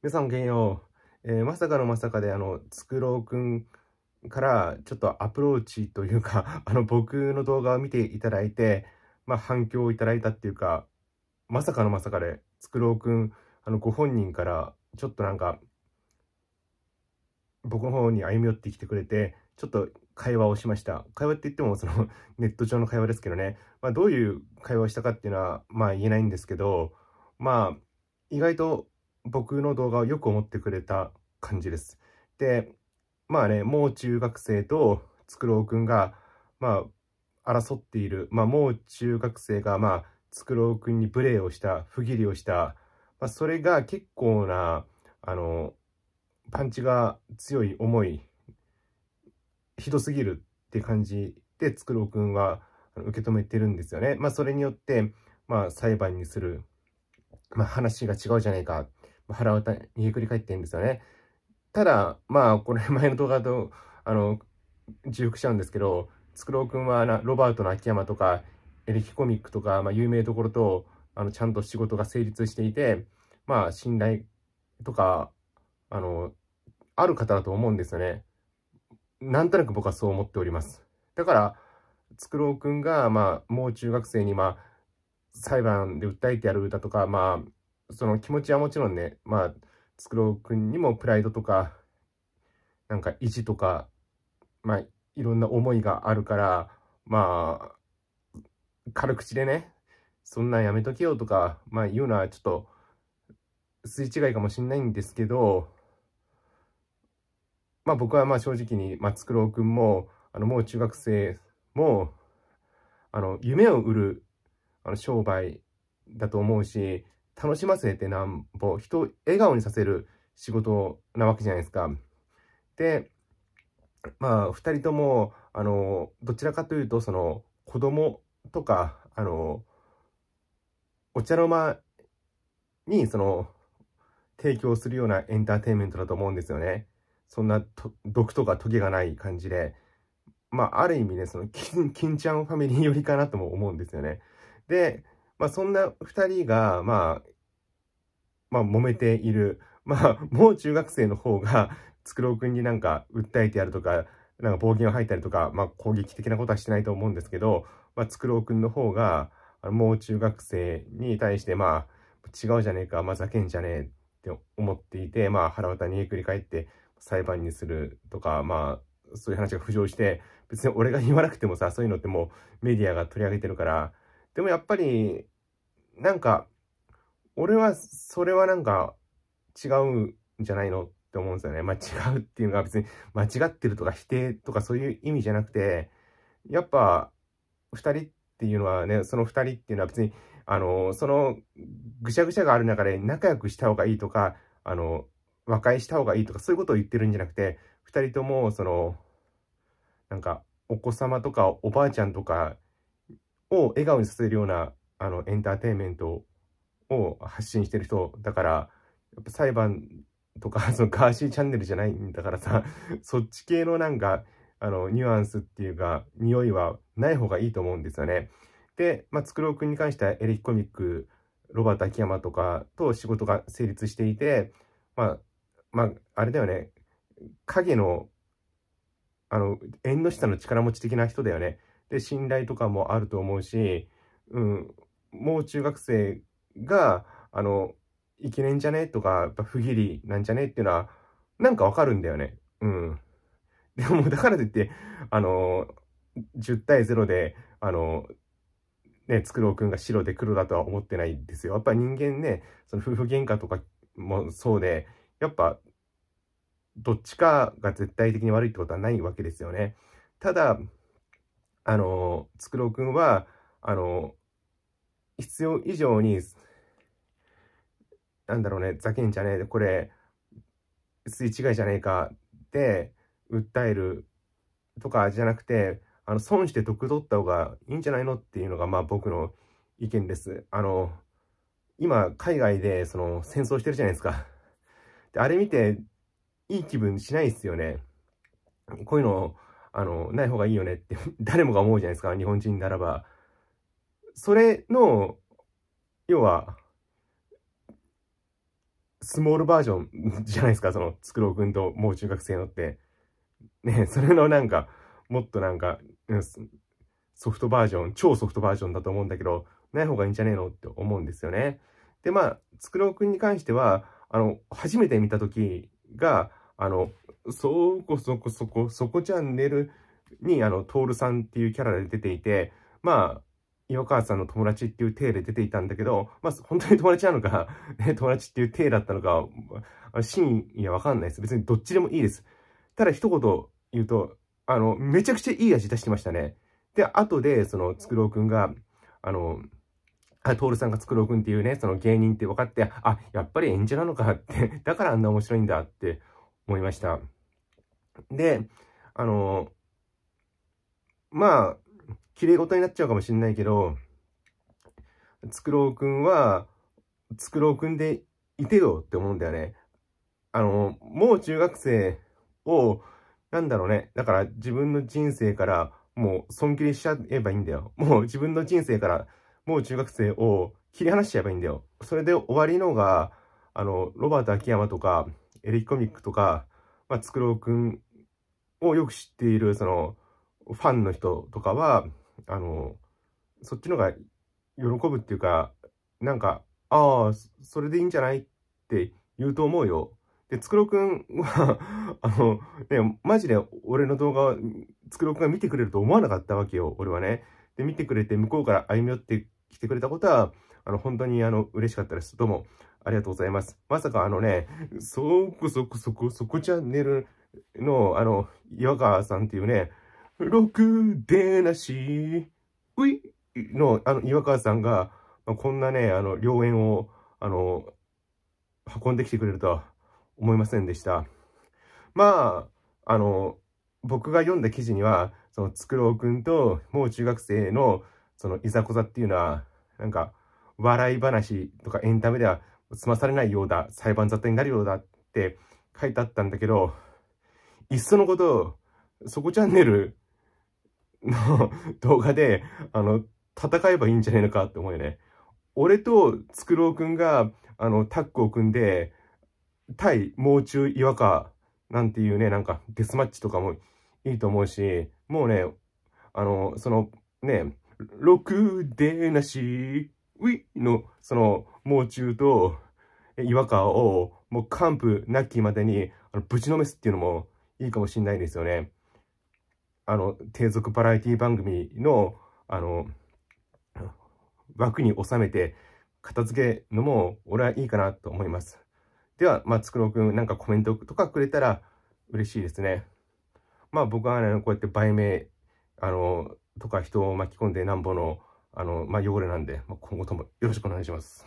皆さんお元。げんよう、えー、まさかのまさかで、あの、つくろうくんからちょっとアプローチというか、あの、僕の動画を見ていただいて、まあ、反響をいただいたっていうか、まさかのまさかで、つくろうくん、あの、ご本人から、ちょっとなんか、僕の方に歩み寄ってきてくれて、ちょっと会話をしました。会話って言っても、その、ネット上の会話ですけどね。まあ、どういう会話をしたかっていうのは、まあ、言えないんですけど、まあ、意外と僕の動画をよく思ってくれた感じです。で、まあね、もう中学生とつくろうくんが、まあ、争っている、まあ、もう中学生が、まあ、つくろうくんに無礼をした、不義理をした、まあ、それが結構な、あの、パンチが強い思い、ひどすぎるって感じで、つくろうくんは受け止めてるんですよね。まあ、それによって、まあ、裁判にする、まあ、話が違うじゃないか。腹歌にひくり返ってるんですよね。ただ、まあ、これ前の動画と、あの、重複しちゃうんですけど、つくろうくんはな、ロバートの秋山とか、エレキコミックとか、まあ、有名どころと、あの、ちゃんと仕事が成立していて、まあ、信頼とか、あの、ある方だと思うんですよね。なんとなく僕はそう思っております。だから、つくろうくんが、まあ、もう中学生に、まあ、裁判で訴えてやるだとか、まあ、その気持ちはもちろんね、まあ、つくろうくんにもプライドとか、なんか意地とか、まあ、いろんな思いがあるから、まあ、軽口でね、そんなんやめとけよとか、まあ言うのはちょっと、筋違いかもしんないんですけど、まあ僕はまあ正直に、まあ、つくろうくんも、あの、もう中学生も、あの、夢を売る、あの、商売だと思うし、楽しませてなんぼ、人を笑顔にさせる仕事なわけじゃないですか。で、まあ、2人とも、あの、どちらかというと、その、子供とか、あの、お茶の間に、その、提供するようなエンターテインメントだと思うんですよね。そんな毒とかトゲがない感じで。まあ、ある意味ね、その、金ちゃんファミリー寄りかなとも思うんですよね。で、まあ、そんな2人が、まあ、まあ、揉めている。まあ、もう中学生の方が、つくろうくんになんか訴えてやるとか、なんか暴言を吐いたりとか、まあ、攻撃的なことはしてないと思うんですけど、まあ、つくろうくんの方が、もう中学生に対して、まあ、違うじゃねえか、まあ、ざけんじゃねえって思っていて、まあ、腹渡に繰り返って裁判にするとか、まあ、そういう話が浮上して、別に俺が言わなくてもさ、そういうのってもうメディアが取り上げてるから、でもやっぱり、なんか、俺は、それはなんか、違うんじゃないのって思うんですよね。まあ違うっていうのが別に間違ってるとか否定とかそういう意味じゃなくて、やっぱ、2人っていうのはね、その2人っていうのは別に、あの、そのぐしゃぐしゃがある中で仲良くした方がいいとか、あの、和解した方がいいとかそういうことを言ってるんじゃなくて、2人とも、その、なんか、お子様とかおばあちゃんとかを笑顔にさせるようなあのエンターテインメントを発信してる人だからやっぱ裁判とかそのガーシーチャンネルじゃないんだからさそっち系のなんかあのニュアンスっていうか匂いはない方がいいと思うんですよね。で、まあ、つくろうくんに関してはエレキコミックロバート秋山とかと仕事が成立していてまあまああれだよね影のあの縁の下の力持ち的な人だよね。で、信頼とかもあると思うし、うん、もう中学生が、あの、いけねえんじゃねとか、やっぱ不義理なんじゃねっていうのは、なんかわかるんだよね。うん。でも、だからといって、あの、10対0で、あの、ね、つくろうくんが白で黒だとは思ってないんですよ。やっぱ人間ね、その夫婦喧嘩とかもそうで、やっぱ、どっちかが絶対的に悪いってことはないわけですよね。ただ、あの、つくろうくんは、あの、必要以上に、なんだろうね、ざけんじゃねえ、これ、すい違いじゃねえかって訴えるとかじゃなくて、あの、損して得取った方がいいんじゃないのっていうのが、まあ僕の意見です。あの、今、海外で、その、戦争してるじゃないですか。で、あれ見て、いい気分しないっすよね。こういうのあの、ない方がいいよねって 誰もが思うじゃないですか、日本人ならば。それの、要は、スモールバージョン じゃないですか、その、つくろうくんと、もう中学生のって。ね、それのなんか、もっとなんか、ソフトバージョン、超ソフトバージョンだと思うんだけど、ない方がいいんじゃねえのって思うんですよね。で、まあ、つくろう君に関しては、あの、初めて見た時が、あの、そこそこそこ、そこチャンネルに、あの、トールさんっていうキャラで出ていて、まあ、岩川さんの友達っていう体で出ていたんだけど、まあ、本当に友達なのか 友達っていう体だったのか、真意はわかんないです。別にどっちでもいいです。ただ一言言うと、あの、めちゃくちゃいい味出してましたね。で、後で、その、つくろうくんが、あの、あ、トールさんがつくろうくんっていうね、その芸人って分かって、あ、やっぱり演者なのかって、だからあんな面白いんだって思いました。で、あの、まあ、綺麗事になっちゃうかもしれないけど、つくろうくんは、つくろうくんでいてよって思うんだよね。あの、もう中学生を、なんだろうね。だから自分の人生からもう損切りしちゃえばいいんだよ。もう自分の人生からもう中学生を切り離しちゃえばいいんだよ。それで終わりのが、あの、ロバート秋山とか、エレキコミックとか、まあ、つくろうくんをよく知っている、その、ファンの人とかは、あの、そっちのが喜ぶっていうか、なんか、ああ、それでいいんじゃないって言うと思うよ。で、つくろくんは あの、ね、マジで俺の動画を、つくろくんが見てくれると思わなかったわけよ、俺はね。で、見てくれて、向こうから歩み寄ってきてくれたことは、あの、本当にあの、嬉しかったです。どうも、ありがとうございます。まさかあのね、そこそこそこそこチャンネルの、あの、岩川さんっていうね、ろくでなし、ういの、あの、岩川さんが、まあ、こんなね、あの、良縁を、あの、運んできてくれるとは思いませんでした。まあ、あの、僕が読んだ記事には、その、つくろうくんと、もう中学生の、その、いざこざっていうのは、なんか、笑い話とかエンタメでは、済まされないようだ、裁判沙汰になるようだって書いてあったんだけど、いっそのこと、そこチャンネルの 動画で、あの、戦えばいいんじゃないのかって思うよね。俺とつくろうくんが、あの、タッグを組んで、対猛中違和感なんていうね、なんかデスマッチとかもいいと思うし、もうね、あの、その、ね、ろくでなしウィのその猛虫と違和感をもう完膚なきまでにあのぶちのめすっていうのもいいかもしれないですよね。あの低俗バラエティ番組のあの枠に収めて片付けのも俺はいいかなと思います。では、まあ、つくろくんなんかコメントとかくれたら嬉しいですね。まあ僕はね、こうやって売名、あの、とか人を巻き込んでなんぼのあの、まあ、汚れなんで、まあ、今後ともよろしくお願いします。